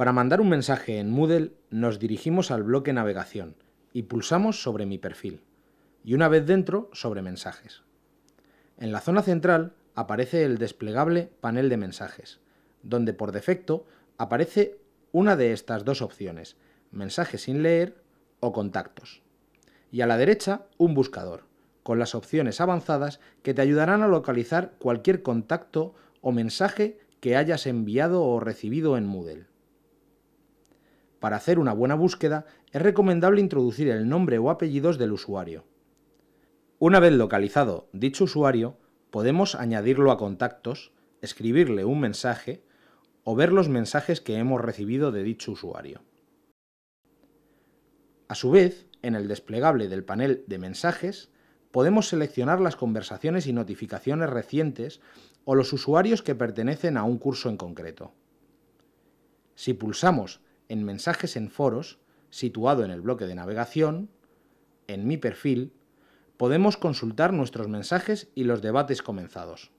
Para mandar un mensaje en Moodle nos dirigimos al bloque Navegación y pulsamos sobre Mi perfil, y una vez dentro sobre Mensajes. En la zona central aparece el desplegable Panel de mensajes, donde por defecto aparece una de estas dos opciones, Mensajes sin leer o Contactos. Y a la derecha un buscador, con las opciones avanzadas que te ayudarán a localizar cualquier contacto o mensaje que hayas enviado o recibido en Moodle. Para hacer una buena búsqueda, es recomendable introducir el nombre o apellidos del usuario. Una vez localizado dicho usuario, podemos añadirlo a contactos, escribirle un mensaje o ver los mensajes que hemos recibido de dicho usuario. A su vez, en el desplegable del panel de mensajes, podemos seleccionar las conversaciones y notificaciones recientes o los usuarios que pertenecen a un curso en concreto. Si pulsamos en mensajes en foros, situado en el bloque de navegación, en mi perfil, podemos consultar nuestros mensajes y los debates comenzados.